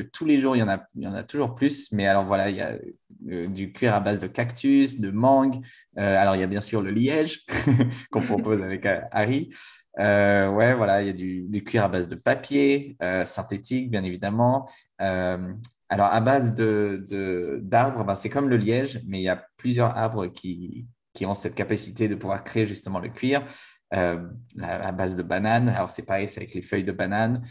tous les jours, il y en a, y en a toujours plus. Mais alors voilà, il y a euh, du cuir à base de cactus, de mangue. Euh, alors il y a bien sûr le liège qu'on propose avec euh, Harry. ouais, voilà, il y a du, cuir à base de papier, synthétique, bien évidemment. alors, à base d'arbres, de, ben, c'est comme le liège, mais il y a plusieurs arbres qui, qui ont cette capacité de pouvoir créer justement le cuir. à base de bananes. Alors, c'est pareil, c'est avec les feuilles de banane.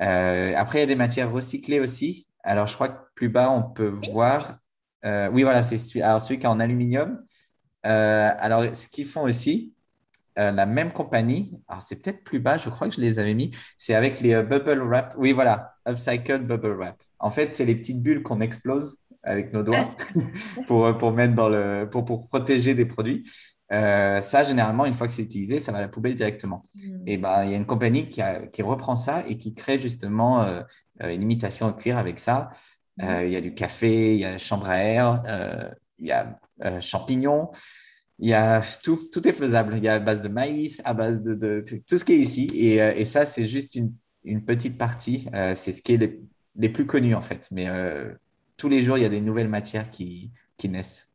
Euh, après, il y a des matières recyclées aussi. Alors, je crois que plus bas, on peut voir. Euh, oui, voilà, c'est celui, alors, celui qui est en aluminium. Euh, alors, ce qu'ils font aussi, la même compagnie, alors c'est peut-être plus bas, je crois que je les avais mis, c'est avec les bubble wrap. Oui, voilà, upcycled bubble wrap. En fait, c'est les petites bulles qu'on explose avec nos doigts ah. pour, pour, mettre dans le, pour, pour protéger des produits. Euh, ça, généralement, une fois que c'est utilisé, ça va à la poubelle directement. Mmh. Et ben, il y a une compagnie qui, reprend ça et qui crée justement euh, euh, une imitation de cuir avec ça. Mmh. Il y a du café, il y a chambre à air, il y a champignons. Il y a tout, tout est faisable. Il y a à base de maïs, à base de, tout ce qui est ici. Et, ça, c'est juste une, petite partie. c'est ce qui est les, plus connus, en fait. Mais tous les jours, il y a des nouvelles matières qui naissent.